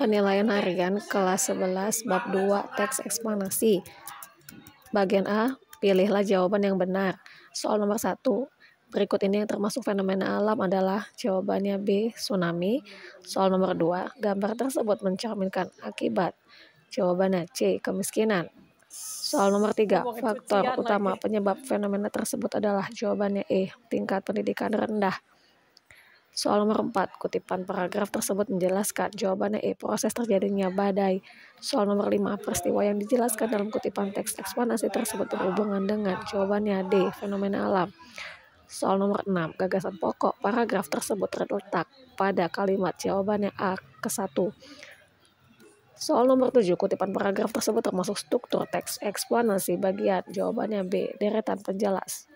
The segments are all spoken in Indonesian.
penilaian harian kelas 11 bab 2 teks eksplanasi. Bagian A, pilihlah jawaban yang benar. Soal nomor 1. Berikut ini yang termasuk fenomena alam adalah jawabannya B, tsunami. Soal nomor 2, gambar tersebut mencerminkan akibat. Jawabannya C, kemiskinan. Soal nomor 3, faktor utama penyebab fenomena tersebut adalah jawabannya E, tingkat pendidikan rendah. Soal nomor 4, kutipan paragraf tersebut menjelaskan jawabannya E, proses terjadinya badai. Soal nomor 5, peristiwa yang dijelaskan dalam kutipan teks eksplanasi tersebut berhubungan dengan jawabannya D, fenomena alam. Soal nomor 6, gagasan pokok paragraf tersebut terletak pada kalimat jawabannya A ke 1. Soal nomor 7, kutipan paragraf tersebut termasuk struktur teks eksplanasi bagian jawabannya B, deretan penjelas.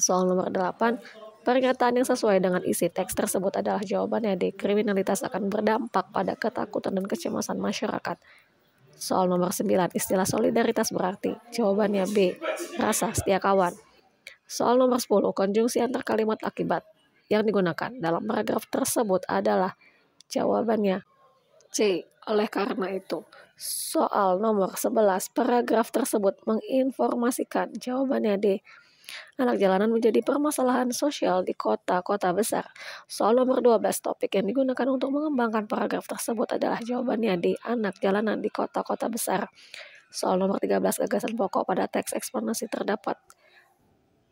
Soal nomor 8, Pernyataan yang sesuai dengan isi teks tersebut adalah jawabannya di kriminalitas akan berdampak pada ketakutan dan kecemasan masyarakat. Soal nomor 9, istilah solidaritas berarti jawabannya B, rasa setia kawan. Soal nomor 10, konjungsi antar kalimat akibat yang digunakan dalam paragraf tersebut adalah jawabannya C. Oleh karena itu, soal nomor 11 paragraf tersebut menginformasikan jawabannya D. Anak jalanan menjadi permasalahan sosial di kota-kota besar. Soal nomor 12 topik yang digunakan untuk mengembangkan paragraf tersebut adalah jawabannya di anak jalanan di kota-kota besar. Soal nomor 13 gagasan pokok pada teks eksplanasi terdapat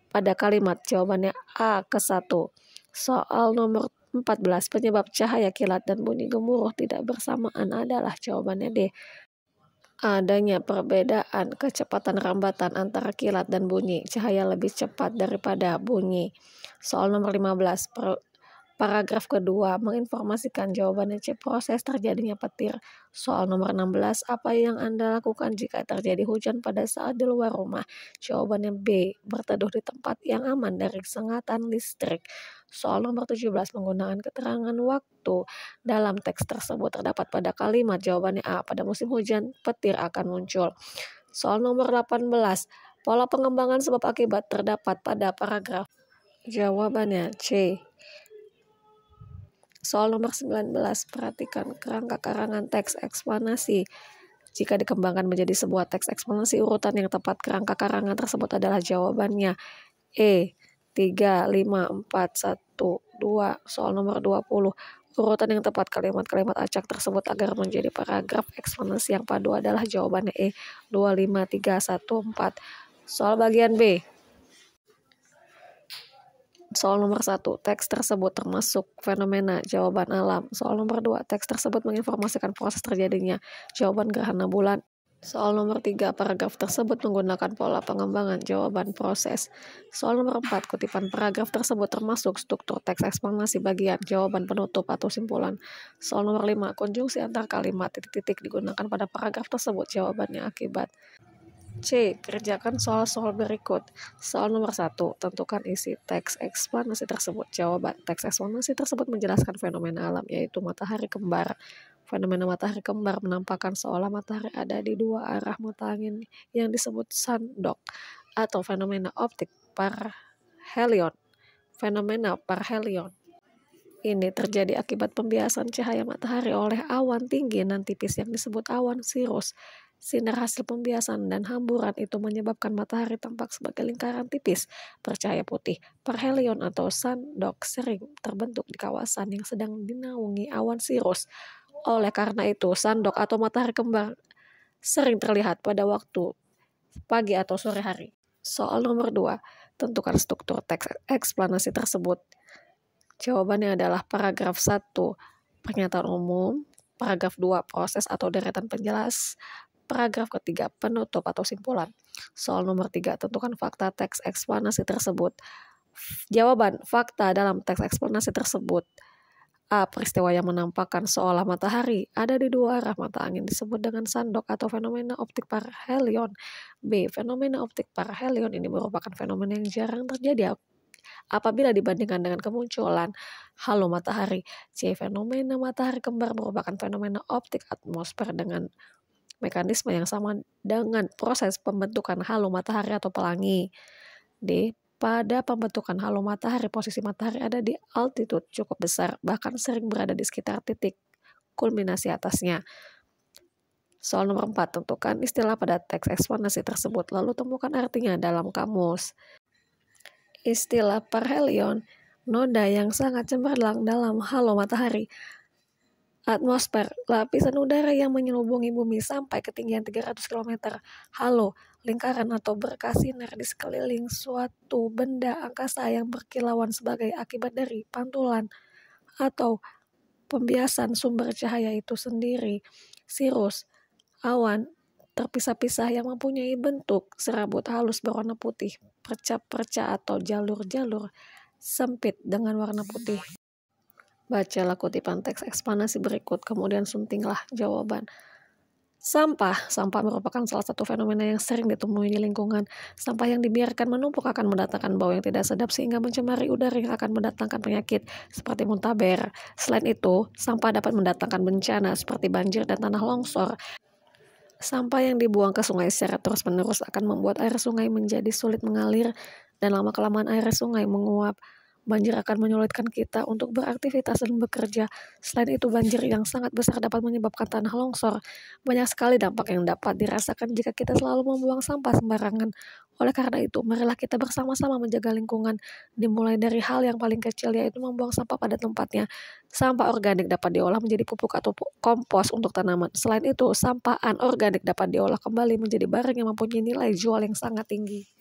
pada kalimat jawabannya A ke 1. Soal nomor 14 penyebab cahaya kilat dan bunyi gemuruh tidak bersamaan adalah jawabannya D adanya perbedaan kecepatan rambatan antara kilat dan bunyi. Cahaya lebih cepat daripada bunyi. Soal nomor 15, per Paragraf kedua, menginformasikan jawaban C proses terjadinya petir. Soal nomor 16, apa yang Anda lakukan jika terjadi hujan pada saat di luar rumah? Jawabannya B, berteduh di tempat yang aman dari sengatan listrik. Soal nomor 17, menggunakan keterangan waktu. Dalam teks tersebut terdapat pada kalimat jawabannya A, pada musim hujan petir akan muncul. Soal nomor 18, pola pengembangan sebab akibat terdapat pada paragraf. Jawabannya C. Soal nomor 19, perhatikan kerangka karangan teks eksplanasi. Jika dikembangkan menjadi sebuah teks eksplanasi, urutan yang tepat kerangka karangan tersebut adalah jawabannya E, 3, 5, 4, 1, 2. Soal nomor 20, urutan yang tepat kalimat-kalimat acak tersebut agar menjadi paragraf eksplanasi yang padu adalah jawabannya E, 2, 5, 3, 1, 4. Soal bagian B, Soal nomor satu, teks tersebut termasuk fenomena jawaban alam. Soal nomor dua, teks tersebut menginformasikan proses terjadinya jawaban gerhana bulan. Soal nomor tiga, paragraf tersebut menggunakan pola pengembangan jawaban proses. Soal nomor empat, kutipan paragraf tersebut termasuk struktur teks eksplanasi bagian, jawaban penutup atau simpulan. Soal nomor lima, konjungsi antar kalimat titik-titik digunakan pada paragraf tersebut, jawabannya akibat. C. Kerjakan soal-soal berikut. Soal nomor 1. Tentukan isi teks eksplanasi tersebut. Jawaban. Teks eksplanasi tersebut menjelaskan fenomena alam, yaitu matahari kembar. Fenomena matahari kembar menampakkan seolah matahari ada di dua arah mata angin yang disebut sandok atau fenomena optik parhelion. Fenomena parhelion ini terjadi akibat pembiasan cahaya matahari oleh awan tinggi dan tipis yang disebut awan sirus. Sinar hasil pembiasan dan hamburan itu menyebabkan matahari tampak sebagai lingkaran tipis percaya putih. Perhelion atau sandok sering terbentuk di kawasan yang sedang dinaungi awan sirus. Oleh karena itu, sandok atau matahari kembar sering terlihat pada waktu pagi atau sore hari. Soal nomor dua, tentukan struktur teks eksplanasi tersebut. Jawabannya adalah paragraf satu, pernyataan umum, paragraf 2 proses atau deretan penjelas, Paragraf ketiga, penutup atau simpulan. Soal nomor tiga, tentukan fakta teks eksplanasi tersebut. Jawaban, fakta dalam teks eksplanasi tersebut. A. Peristiwa yang menampakkan seolah matahari ada di dua arah mata angin disebut dengan sandok atau fenomena optik parhelion. B. Fenomena optik parhelion ini merupakan fenomena yang jarang terjadi apabila dibandingkan dengan kemunculan halo matahari. C. Fenomena matahari kembar merupakan fenomena optik atmosfer dengan mekanisme yang sama dengan proses pembentukan halo matahari atau pelangi. D. Pada pembentukan halo matahari, posisi matahari ada di altitude cukup besar, bahkan sering berada di sekitar titik kulminasi atasnya. Soal nomor 4, tentukan istilah pada teks eksponasi tersebut, lalu temukan artinya dalam kamus. Istilah perhelion, noda yang sangat cemerlang dalam halo matahari, Atmosfer, lapisan udara yang menyelubungi bumi sampai ketinggian 300 km. Halo, lingkaran atau berkas sinar di sekeliling suatu benda angkasa yang berkilauan sebagai akibat dari pantulan atau pembiasan sumber cahaya itu sendiri. Sirus, awan terpisah-pisah yang mempunyai bentuk serabut halus berwarna putih, perca-perca atau jalur-jalur sempit dengan warna putih. Bacalah kutipan teks eksplanasi berikut, kemudian suntinglah jawaban. Sampah, sampah merupakan salah satu fenomena yang sering ditemui di lingkungan. Sampah yang dibiarkan menumpuk akan mendatangkan bau yang tidak sedap sehingga mencemari udara yang akan mendatangkan penyakit seperti muntaber. Selain itu, sampah dapat mendatangkan bencana seperti banjir dan tanah longsor. Sampah yang dibuang ke sungai secara terus-menerus akan membuat air sungai menjadi sulit mengalir dan lama-kelamaan air sungai menguap. Banjir akan menyulitkan kita untuk beraktivitas dan bekerja. Selain itu, banjir yang sangat besar dapat menyebabkan tanah longsor. Banyak sekali dampak yang dapat dirasakan jika kita selalu membuang sampah sembarangan. Oleh karena itu, marilah kita bersama-sama menjaga lingkungan, dimulai dari hal yang paling kecil, yaitu membuang sampah pada tempatnya. Sampah organik dapat diolah menjadi pupuk atau kompos untuk tanaman. Selain itu, sampah anorganik dapat diolah kembali menjadi barang yang mempunyai nilai jual yang sangat tinggi.